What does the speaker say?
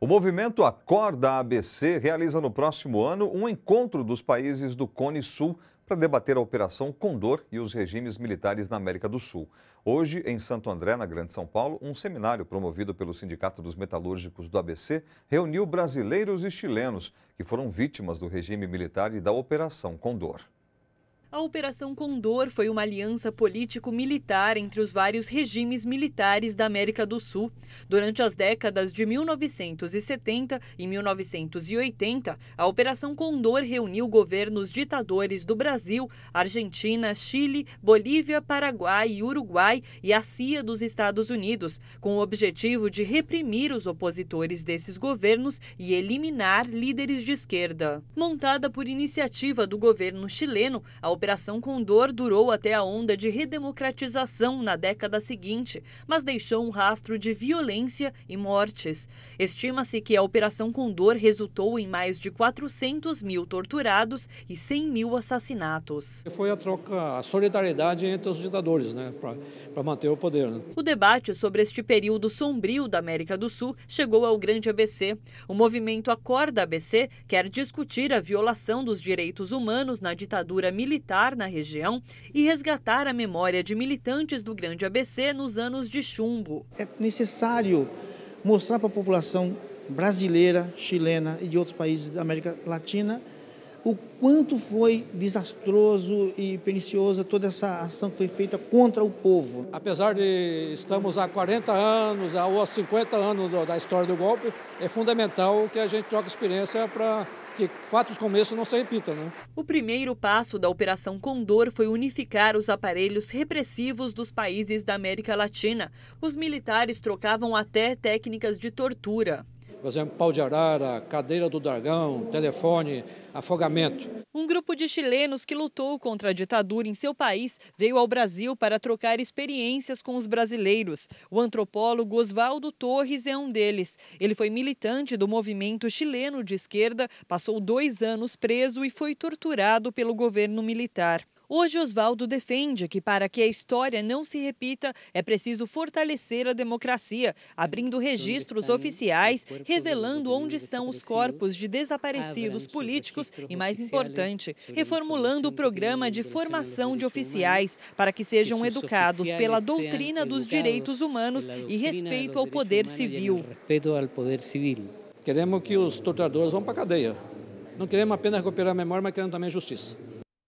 O movimento Acorda ABC realiza no próximo ano um encontro dos países do Cone Sul para debater a Operação Condor e os regimes militares na América do Sul. Hoje, em Santo André, na Grande São Paulo, um seminário promovido pelo Sindicato dos Metalúrgicos do ABC reuniu brasileiros e chilenos que foram vítimas do regime militar e da Operação Condor. A Operação Condor foi uma aliança político-militar entre os vários regimes militares da América do Sul. Durante as décadas de 1970 e 1980, a Operação Condor reuniu governos ditadores do Brasil, Argentina, Chile, Bolívia, Paraguai e Uruguai e a CIA dos Estados Unidos, com o objetivo de reprimir os opositores desses governos e eliminar líderes de esquerda. Montada por iniciativa do governo chileno, a Operação Condor durou até a onda de redemocratização na década seguinte, mas deixou um rastro de violência e mortes. Estima-se que a Operação Condor resultou em mais de 400 mil torturados e 100 mil assassinatos. Foi a troca, a solidariedade entre os ditadores, né, para manter o poder. Né? O debate sobre este período sombrio da América do Sul chegou ao grande ABC. O movimento Acorda ABC quer discutir a violação dos direitos humanos na ditadura militar militar na região e resgatar a memória de militantes do Grande ABC nos anos de chumbo. É necessário mostrar para a população brasileira, chilena e de outros países da América Latina o quanto foi desastroso e perniciosa toda essa ação que foi feita contra o povo. Apesar de estamos há 40 anos ou há 50 anos da história do golpe, é fundamental que a gente troque experiência para que fatos como esse não se repitam. Né? O primeiro passo da Operação Condor foi unificar os aparelhos repressivos dos países da América Latina. Os militares trocavam até técnicas de tortura por exemplo, pau de arara, cadeira do dragão, telefone, afogamento. Um grupo de chilenos que lutou contra a ditadura em seu país veio ao Brasil para trocar experiências com os brasileiros. O antropólogo Oswaldo Torres é um deles. Ele foi militante do movimento chileno de esquerda, passou dois anos preso e foi torturado pelo governo militar. Hoje, Oswaldo defende que, para que a história não se repita, é preciso fortalecer a democracia, abrindo hum, registros oficiais, revelando onde estão os corpos de desaparecidos políticos e, mais importante, reformulando o programa de formação de oficiais para que sejam educados pela doutrina dos direitos humanos e respeito ao poder civil. Queremos que os torturadores vão para a cadeia. Não queremos apenas recuperar a memória, mas queremos também justiça.